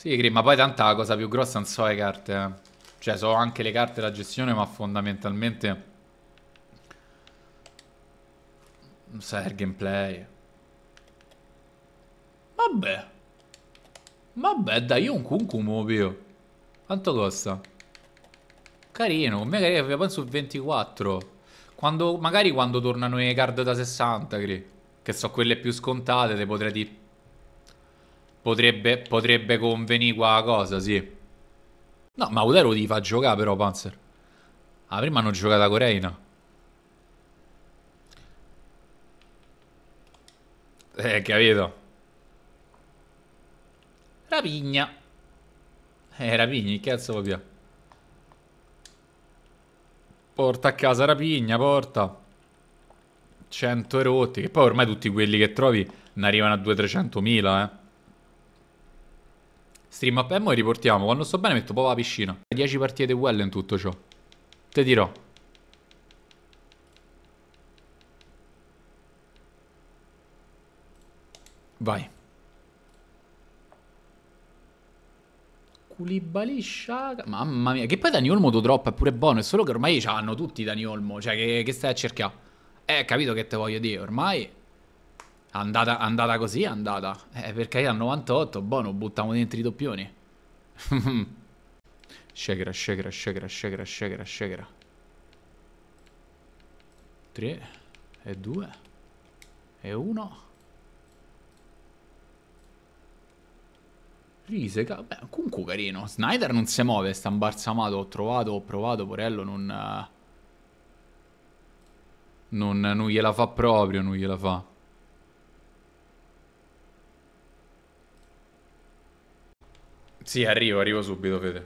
Sì, ma poi tanta la cosa più grossa non so le carte. Eh. Cioè, so anche le carte da gestione, ma fondamentalmente... Non sai il gameplay. Vabbè. Vabbè, dai, io un Kunkum lo pio. Quanto costa? Carino, con me carino, penso 24. Quando, magari quando tornano le card da 60, cre. che sono quelle più scontate, le potrei dire Potrebbe, potrebbe convenire qua cosa, sì. No, ma Udero ti fa giocare però, Panzer. Ah, prima hanno giocato a Coreina. Eh, capito. Rapigna. Eh, rapigna, che cazzo va via. Porta a casa rapigna, porta. 100 erotti, che poi ormai tutti quelli che trovi ne arrivano a 200 300000 eh. Stream up e poi riportiamo. Quando sto bene metto proprio la piscina. 10 partite well in tutto ciò. Te dirò. Vai. Culibali Shaka. Mamma mia. Che poi Dani Olmo tu drop è pure buono. È solo che ormai hanno tutti Dani Olmo. Cioè, che, che stai a cercare? Eh, capito che te voglio dire. Ormai Andata, andata così, andata. Eh, perché al 98, buono, buttiamo dentro i doppioni. shaker, shaker, shaker, shaker, shaker, shaker. 3 e 2 e 1. Risega, beh, comunque carino. Snyder non si muove, sta imbalsamato. Ho trovato, ho provato, Porello non... Non, non gliela fa proprio, non gliela fa. Sì, arrivo, arrivo subito, Fede.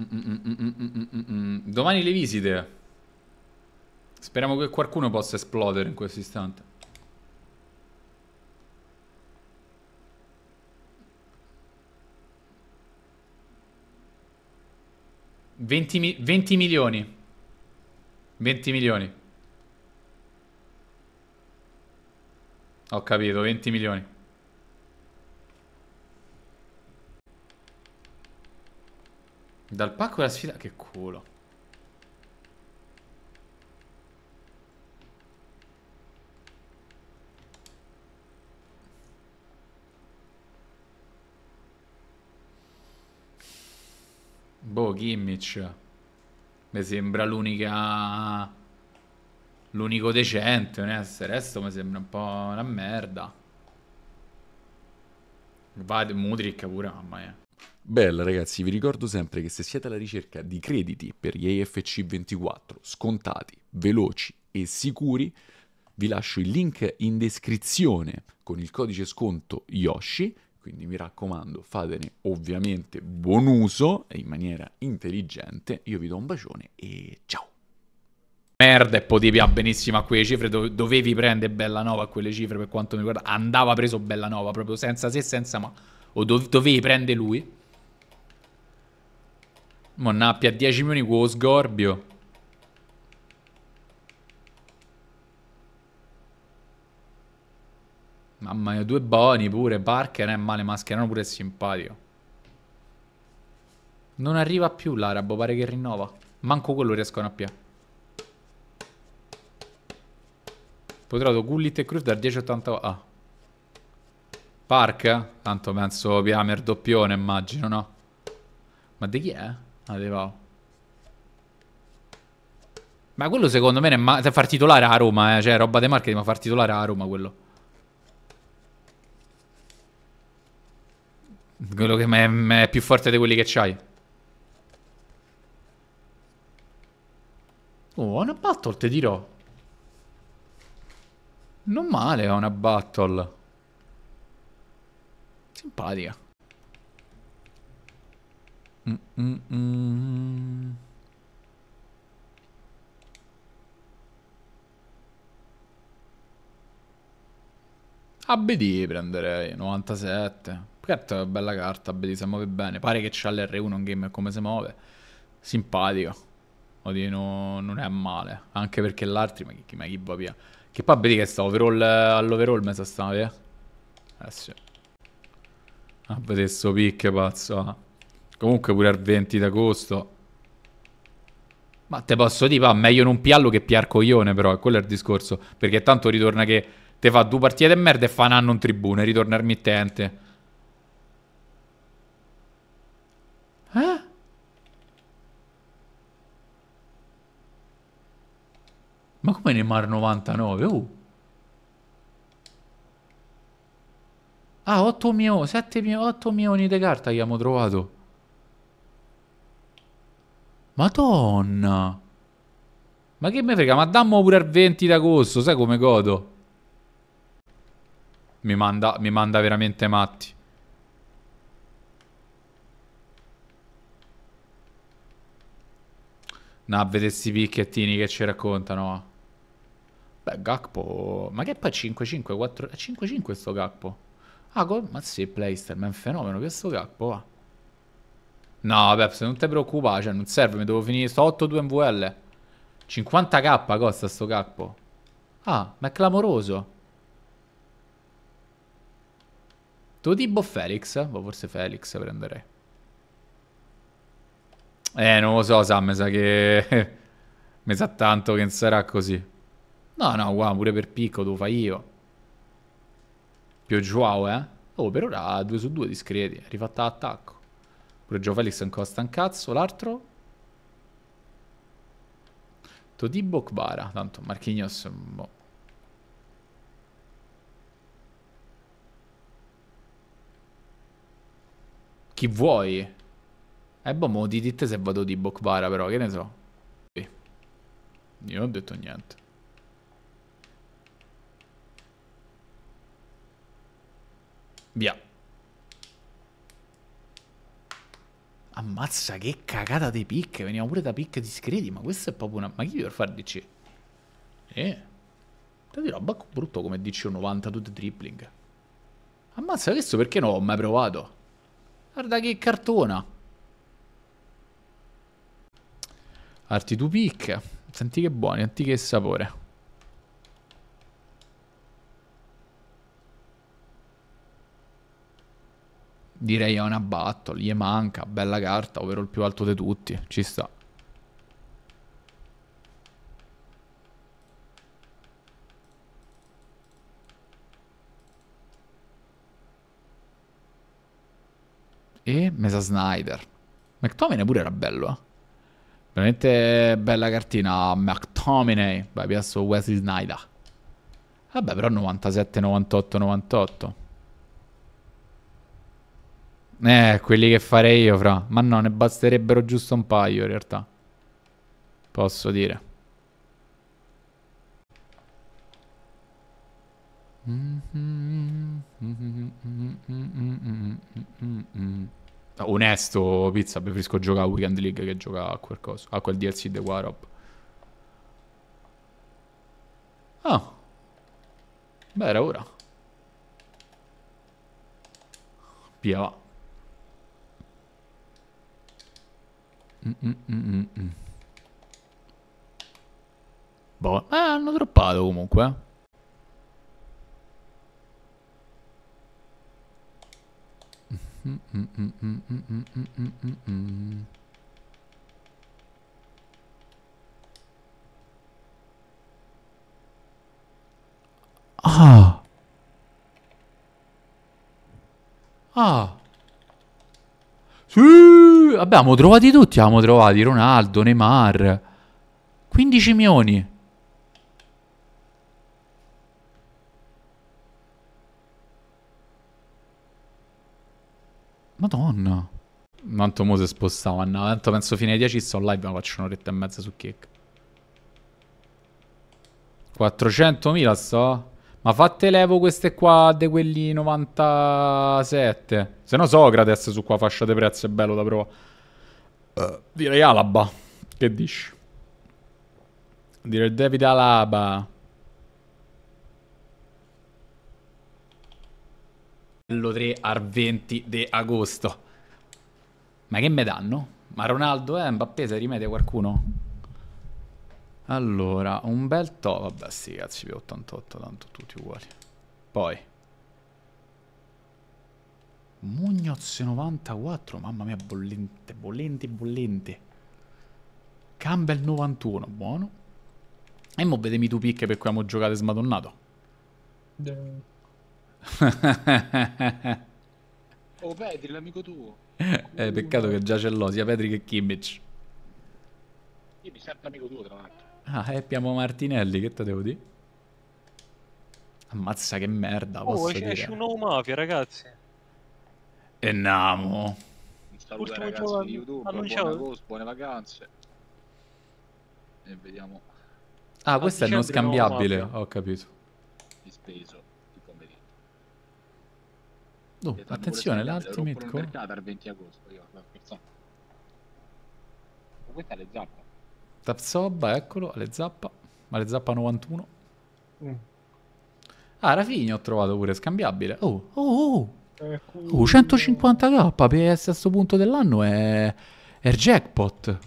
Mm, mm, mm, Domani le visite. Speriamo che qualcuno possa esplodere in questo istante. Venti mi milioni. Venti milioni. Ho capito, 20 milioni. Dal pacco della sfida... Che culo. Boh, Gimmich. Mi sembra l'unica... L'unico decente, onesto, il resto mi sembra un po' una merda. Vade, Mudrik pure, mamma mia. Bella ragazzi, vi ricordo sempre che se siete alla ricerca di crediti per gli AFC 24 scontati, veloci e sicuri, vi lascio il link in descrizione con il codice sconto Yoshi, quindi mi raccomando fatene ovviamente buon uso e in maniera intelligente. Io vi do un bacione e ciao! merda e potevi a benissimo a quelle cifre, dovevi prendere Bellanova a quelle cifre per quanto mi riguarda, andava preso Bellanova proprio senza se senza ma, o dovevi prendere lui. Monnappia a 10 milioni con Sgorbio. Mamma mia, due buoni pure, Parker è male, Mascherano pure è simpatico. Non arriva più l'arabo, pare che rinnova. Manco quello riescono a piacere. Poi Gullit e Cruz dal 1080... Ah. Park? Eh? Tanto penso Piamer doppione, immagino, no? Ma di chi è? Ah, Ma quello secondo me è ma far titolare a Roma, eh. Cioè, roba dei marketing, ma far titolare a Roma quello. Quello che è più forte di quelli che c'hai. Oh, una battle, te dirò. Non male è una battle. Simpatica. Mm -mm -mm. ABD prenderei, 97. Certo è una bella carta, ABD si muove bene. Pare che c'ha l'R1 in game come si muove. Simpatico. Oddio, non è male. Anche perché l'altro, ma ma chi va via? Che poi vedi che sta overall all'overall mezza stavi, eh? Eh sì. Ah, vedete sto pick, pazzo. Ah. Comunque pure al 20 d'agosto. Ma te posso dire, va, meglio non piallo che piar coglione, però, quello è il discorso. Perché tanto ritorna che te fa due partite di merda e fa un anno in tribune, ritorna al mittente. Eh? Ma come Neymar 99? Uh. Ah, 8 milioni, 7 milioni, 8 milioni di carta abbiamo trovato. Madonna! Ma che me frega, ma dammo pure al 20 d'agosto, sai come godo? Mi manda, mi manda veramente matti. No, nah, vedessi i picchettini che ci raccontano, ah. Beh, Gakpo... Ma che poi 5-5, 4... 5-5 sto Gakpo. Ah, col... ma sì, Playster, ma è un fenomeno che sto Gakpo, va. No, vabbè, se non ti preoccupare, cioè non serve, mi devo finire... Sto 8-2 MVL. 50k costa sto Gakpo. Ah, ma è clamoroso. tipo Felix? Boh, forse Felix prenderei. Eh, non lo so, Sam, mi sa che... mi sa tanto che non sarà così. No, no, guarda, pure per picco devo fare io. Più Joao, eh. Oh, per ora 2 su 2 discreti. Rifatta l'attacco. Pure Joao Felix non costa un cazzo. L'altro? Todibo Kbara. Tanto Marchignos... Boh. Chi vuoi? Eh, boh, mo di dite se vado di Bokbara, però, che ne so. Io non ho detto niente. Via. Ammazza che cagata dei pick. Veniamo pure da pick discreti. Ma questo è proprio una... Ma chi per fare DC? Eh. Tanto di roba brutto come DC 90 tutto dribbling. Ammazza questo perché non l'ho mai provato. Guarda che cartona. Arti 2 pick. Senti che buoni, senti che sapore. direi è una battle, gli manca, bella carta, ovvero il più alto di tutti, ci sta. E Mesa Snyder. McTominay pure era bello, eh. Veramente bella cartina McTominay, vai piazzo Wesley Snyder. Vabbè però 97, 98, 98. Eh, quelli che farei io, fra. Ma no, ne basterebbero giusto un paio, in realtà. Posso dire. Onesto, pizza, preferisco giocare a Weekend League che giocare a quel coso, a quel DLC di qua roba. Ah. Beh, era ora. Via va. Mm mm, mm, mm, mm, boh, eh, hanno droppato comunque. Eh. Mm, mm, mm, mm, mm, mm, mm, mm. mm abbiamo trovati tutti, abbiamo trovati Ronaldo, Neymar, 15 milioni. Madonna. Tanto mo si spostava, no, tanto penso fine 10 sto live, ma faccio un'oretta e mezza su kick. 400.000 sto... Ma fatte levo queste qua di quelli 97. Se no Socrates su qua fascia di prezzo è bello da provare. Uh, direi Alaba. Che dici? Direi David Alaba. Bello 3 al 20 di agosto. Ma che me danno? Ma Ronaldo, eh, Mbappé, se rimette qualcuno? Allora, un bel to... Vabbè, sì, cazzo, più 88, tanto tutti uguali. Poi. Mugnoz 94, mamma mia, bollente, bollente, bollente. Campbell 91, buono. E mo vedemi tu picche per cui abbiamo giocato smadonnato. oh Petri, l'amico tuo. Eh, peccato che già ce l'ho, sia Petri che Kimmich. Kimmich è sempre amico tuo, tra l'altro. Ah, è eh, Piamo Martinelli, che te devo dire? Ammazza che merda, oh, posso oh, dire. esce un nuovo mafia, ragazzi. E Namo. Ultimo ragazzi giorno. di YouTube, Annunciato. buone, cose, buone vacanze. E vediamo. Ah, questo è non scambiabile, ho capito. Di speso, di pomeriggio. Oh, attenzione, l'ultimate core. Mercato al 20 agosto, io, questa è le zappe. Tapsoba, eccolo, alle Zappa. Ale Zappa 91. Mm. Ah, Rafinha ho trovato pure, scambiabile. Oh, oh, oh. Oh, 150k per essere a questo punto dell'anno è... è il jackpot.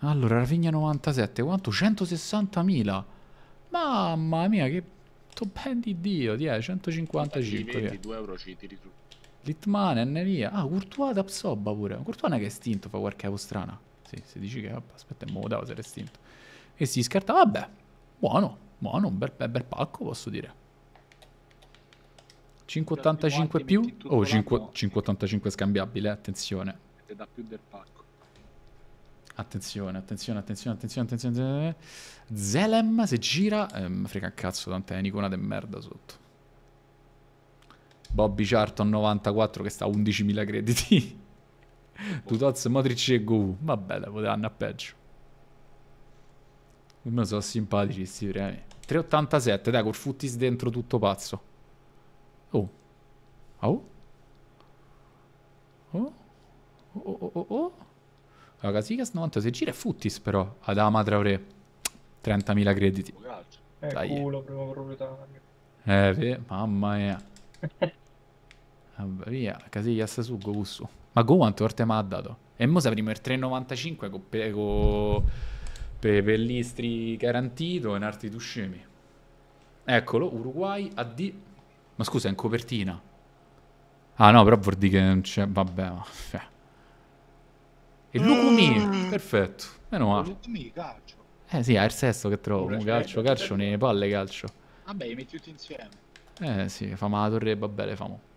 Allora, Rafinha 97, quanto? 160.000. Mamma mia, che... Tu ben di Dio, eh, ti è 155. 22 euro ci tiri su. Litman, Enneria. Ah, Courtois da Psobba pure. Courtois non è che è estinto, fa qualche cosa strana. Sì, 16 che aspetta, mo dava se era estinto. E si scarta, vabbè, buono, buono, un bel, bel pacco posso dire. 585 più? Oh, 585 scambiabile, eh, attenzione. Te dà più del pacco. Attenzione, attenzione, attenzione, attenzione, attenzione. Zelem se gira, ehm, frega un cazzo, tant'è, è un'icona de merda sotto. Bobby Charton 94 che sta a 11.000 crediti. Tutaz, Modric e Govu. Vabbè, dai, poteva andare peggio. Come sono simpatici questi premi. 3,87, dai, col futtis dentro tutto pazzo. Oh. Oh. Oh. Oh, oh, oh, oh. La Casigas 96 gira è futtis però. Adama Traoré. 30.000 crediti. Eh, dai. culo, primo proprietario. Eh, mamma mia. Vabbè, via, Casillas su, Govusso. Ma Go quante volte mi ha dato? E mo sapremo il 3,95 con pe, co, pe, Pellistri garantito e Narti Tuscemi. Eccolo, Uruguay, AD. Ma scusa, è in copertina. Ah no, però vuol dire che non c'è... Vabbè, ma... Cioè. E Lucumi, mm. perfetto. Meno male. Lucumi, calcio. Eh sì, è il sesto che trovo. Pure, calcio, calcio, ne palle, calcio. Vabbè, li metti tutti insieme. Eh sì, famo la torre e babbè, le famo.